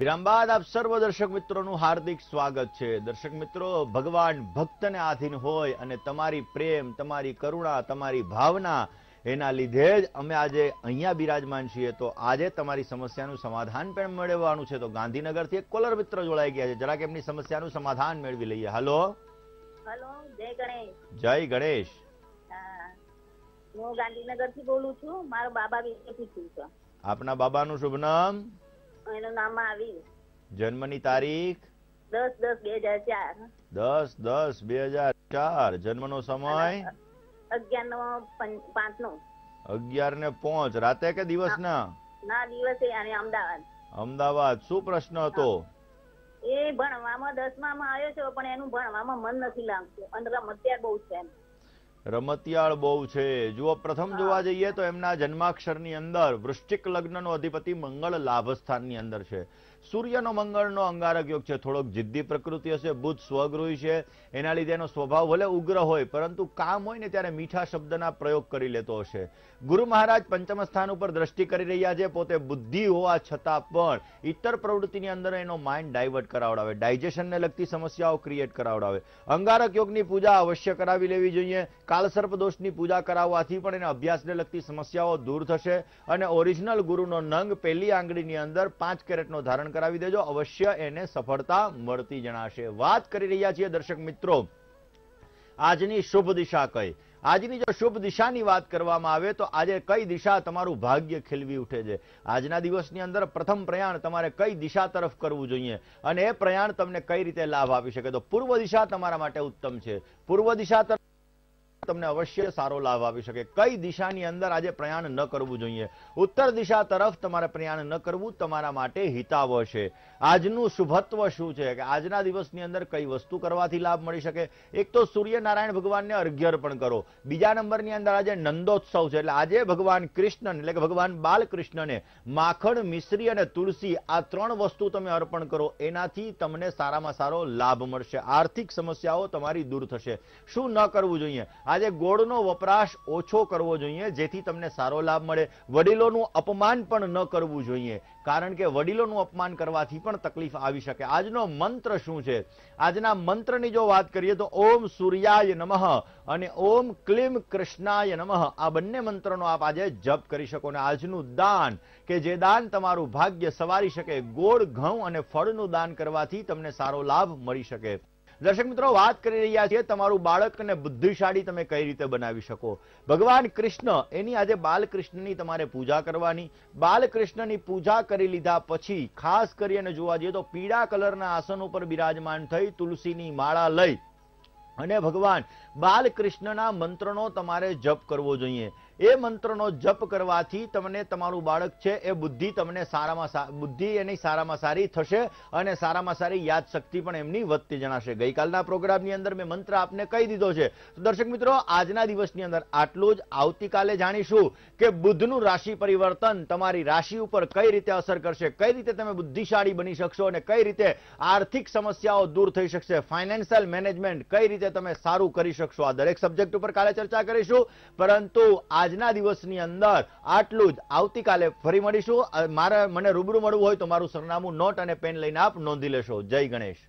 વિરામ બાદ આપ સર્વ દર્શક મિત્રોનું હાર્દિક સ્વાગત છે દર્શક મિત્રો ભગવાન ભક્તને આધીન હોય અને તમારી પ્રેમ તમારી કરુણા તમારી ભાવના એના લીધે જ અમે આજે અહીંયા બિરાજમાન છીએ તો આજે તમારી સમસ્યાનું સમાધાન પણ મેળવવાનું છે તો ગાંધીનગરથી એક કોલર મિત્ર જોડાઈ ગયા છે જરાક એમની સમસ્યાનું સમાધાન મેળવી લઈએ હલો હલો જય ગણેશ જય ગણેશ હું ગાંધીનગરથી બોલું છું મારા બાબા વિશે પૂછું છું આપના બાબાનું શુભ નામ એનું નામ આવ્યું જન્મની તારીખ દસ દસ બે હજાર ચાર દસ દસ બે હજાર ચાર જન્મનો સમય અગિયાર નો પાંચ નો અગિયાર ને પાંચ રાતે કે દિવસ ના ના દિવસે અને અમદાવાદ અમદાવાદ શું પ્રશ્ન હતો એ ભણવામાં દસમા માં આવ્યો છે પણ એનું ભણવામાં મન નથી લાગતું અને રમત્યા બહુ છે રમતિયાળ બહુ છે જુઓ પ્રથમ જોવા જઈએ તો એમના જન્માક્ષરની અંદર વૃશ્ચિક લગ્નનો અધિપતિ મંગળ લાભસ્થાનની અંદર છે સૂર્યનો મંગળનો અંગારક યોગ છે થોડોક જિદ્દી પ્રકૃતિ હશે બુધ સ્વગૃહી છે એના લીધે એનો સ્વભાવ ભલે ઉગ્ર હોય પરંતુ કામ હોય ને ત્યારે મીઠા શબ્દના પ્રયોગ કરી લેતો હશે ગુરુ મહારાજ પંચમ સ્થાન ઉપર દ્રષ્ટિ કરી રહ્યા છે પોતે બુદ્ધિ હોવા છતાં પણ ઇતર પ્રવૃત્તિની અંદર એનો માઇન્ડ ડાયવર્ટ કરાવડાવે ડાયજેશનને લગતી સમસ્યાઓ ક્રિએટ કરાવડાવે અંગારક યોગની પૂજા અવશ્ય કરાવી લેવી જોઈએ કાલસર્પ દોષની પૂજા કરાવવાથી પણ એના અભ્યાસને લગતી સમસ્યાઓ દૂર થશે અને ઓરિજિનલ ગુરુનો નંગ પહેલી આંગળીની અંદર પાંચ કેરેટનો ધારણ કરાવી દેજો અવશ્ય એને સફળતા મળતી જણાશે વાત કરી રહ્યા છીએ દર્શક મિત્રો આજની શુભ દિશા કઈ આજની જો શુભ દિશાની વાત કરવામાં આવે તો આજે કઈ દિશા તમારું ભાગ્ય ખીલવી ઉઠે છે આજના દિવસની અંદર પ્રથમ પ્રયાણ તમારે કઈ દિશા તરફ કરવું જોઈએ અને એ પ્રયાણ તમને કઈ રીતે લાભ આપી શકે તો પૂર્વ દિશા તમારા માટે ઉત્તમ છે પૂર્વ દિશા તરફ તમને અવશ્ય સારો લાભ આવી શકે કઈ દિશાની અંદર આજે પ્રયાણ ન કરવું જોઈએ ઉત્તર દિશા તરફ તમારે પ્રયાણ ન કરવું તમારા માટે હિતાવ છે આજનું શુભત્વ શું છે કે આજના દિવસની અંદર કઈ વસ્તુ કરવાથી લાભ મળી શકે એક તો સૂર્યનારાયણ ભગવાનને અર્ઘ્ય અર્પણ કરો બીજા નંબરની અંદર આજે નંદોત્સવ છે એટલે આજે ભગવાન કૃષ્ણ એટલે કે ભગવાન બાલકૃષ્ણને માખણ મિશ્રી અને તુલસી આ ત્રણ વસ્તુ તમે અર્પણ કરો એનાથી તમને સારામાં સારો લાભ મળશે આર્થિક સમસ્યાઓ તમારી દૂર થશે શું ન કરવું જોઈએ આજે આજે ગોળનો વપરાશ ઓછો કરવો જોઈએ જેથી તમને સારો લાભ મળે વડીલોનું અપમાન પણ ન કરવું જોઈએ કારણ કે વડીલોનું અપમાન કરવાથી પણ તકલીફ આવી શકે આજનો મંત્ર શું છે આજના મંત્રની જો વાત કરીએ તો ઓમ સૂર્યાય નમઃ અને ઓમ ક્લિમ કૃષ્ણાય નમઃ આ બંને મંત્રનો આપ આજે જપ કરી શકો ને આજનું દાન કે જે દાન તમારું ભાગ્ય સવારી શકે ગોળ ઘઉં અને ફળનું દાન કરવાથી તમને સારો લાભ મળી શકે દર્શક મિત્રો વાત કરી રહ્યા છીએ તમારું બાળકને બુદ્ધિશાળી તમે કઈ રીતે બનાવી શકો ભગવાન કૃષ્ણ એની આજે બાલકૃષ્ણની તમારે પૂજા કરવાની બાલકૃષ્ણની પૂજા કરી લીધા પછી ખાસ કરીને જોવા જઈએ તો પીળા કલરના આસન ઉપર બિરાજમાન થઈ તુલસીની માળા લઈ અને ભગવાન બાલકૃષ્ણના મંત્રનો તમારે જપ કરવો જોઈએ એ મંત્રનો જપ કરવાથી તમને તમારું બાળક છે એ બુદ્ધિ તમને સારામાં બુદ્ધિ એની સારામાં સારી થશે અને સારામાં સારી યાદશક્તિ પણ એમની વધતી જણાશે ગઈકાલના પ્રોગ્રામની અંદર મેં મંત્ર આપને કહી દીધો છે તો દર્શક મિત્રો આજના દિવસની અંદર આટલું જ આવતીકાલે જાણીશું કે બુદ્ધનું રાશિ પરિવર્તન તમારી રાશિ ઉપર કઈ રીતે અસર કરશે કઈ રીતે તમે બુદ્ધિશાળી બની શકશો અને કઈ રીતે આર્થિક સમસ્યાઓ દૂર થઈ શકશે ફાઇનાન્શિયલ મેનેજમેન્ટ કઈ રીતે તમે સારું કરી શકશો આ દરેક સબ્જેક્ટ ઉપર કાલે ચર્ચા કરીશું પરંતુ આજ આજના દિવસની અંદર આટલું જ આવતીકાલે ફરી મળીશું મારે મને રૂબરૂ મળવું હોય તો મારું સરનામું નોટ અને પેન લઈને આપ નોંધી લેશો જય ગણેશ